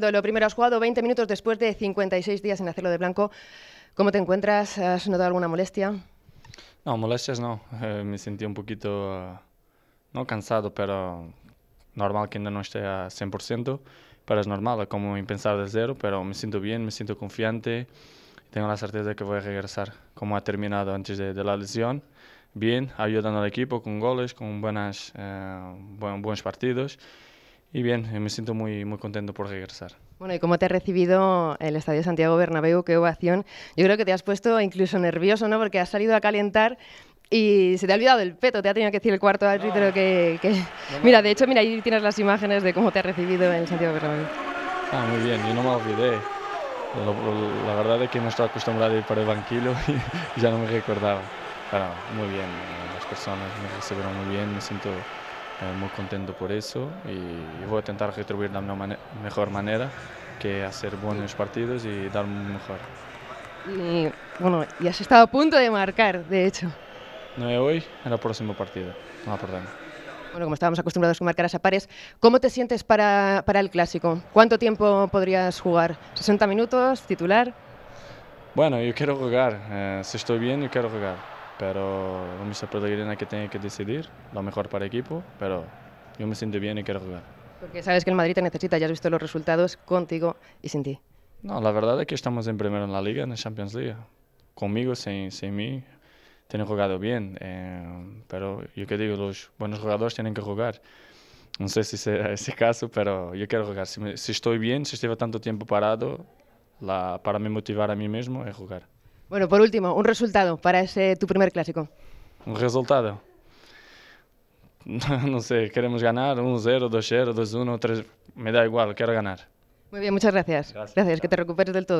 Lo primero, has jugado 20 minutos después de 56 días en hacerlo de blanco. ¿Cómo te encuentras? ¿Has notado alguna molestia? No, molestias no. Eh, me sentí un poquito, eh, no cansado, pero normal que ainda no esté a 100%, pero es normal, como empezar de cero, pero me siento bien, me siento confiante. Tengo la certeza de que voy a regresar como ha terminado antes de, la lesión, bien, ayudando al equipo con goles, con buenas, eh, buenos partidos. Y bien, eh, me siento muy, muy contento por regresar. Bueno, ¿y cómo te ha recibido el Estadio Santiago Bernabéu? ¿Qué ovación? Yo creo que te has puesto incluso nervioso, ¿no? Porque has salido a calentar y se te ha olvidado el peto, te ha tenido que decir el cuarto árbitro que... Mira, de hecho, mira, ahí tienes las imágenes de cómo te ha recibido el Santiago Bernabéu. Ah, muy bien, yo no me olvidé. la verdad es que no estaba acostumbrado a ir para el banquillo y ya no me recordaba. Pero muy bien, las personas me recibieron muy bien, me siento muy contento por eso y, voy a intentar retribuir de la mejor manera, que hacer buenos partidos y dar mejor. Y, bueno, y has estado a punto de marcar, de hecho. No es hoy, en el próximo partido, no Bueno, como estábamos acostumbrados a marcar a pares, ¿cómo te sientes para, para el clásico? ¿Cuánto tiempo podrías jugar? ¿60 minutos? ¿Titular? Bueno, yo quiero jugar. Eh, si estoy bien, yo quiero jugar pero me disciplina que tiene que decidir lo mejor para el equipo, pero yo me siento bien y quiero jugar. Porque sabes que el Madrid te necesita, ya has visto los resultados contigo y sin ti. No, la verdad es que estamos en primero en la liga, en la Champions League. Conmigo, sin, sin mí, tienen jugado bien, eh, pero yo que digo, los buenos jugadores tienen que jugar. No sé si sea ese caso, pero yo quiero jugar. Si, estoy bien, si estuve tanto tiempo parado, la, para me motivar a mí mismo es jugar. Bueno, por último, un resultado para ese tu primer clásico. Un resultado. No sé, queremos ganar 1-0, 2-0, 2-1, 3. Me da igual, quiero ganar. Muy bien, muchas gracias. Gracias, gracias que te recuperes del todo.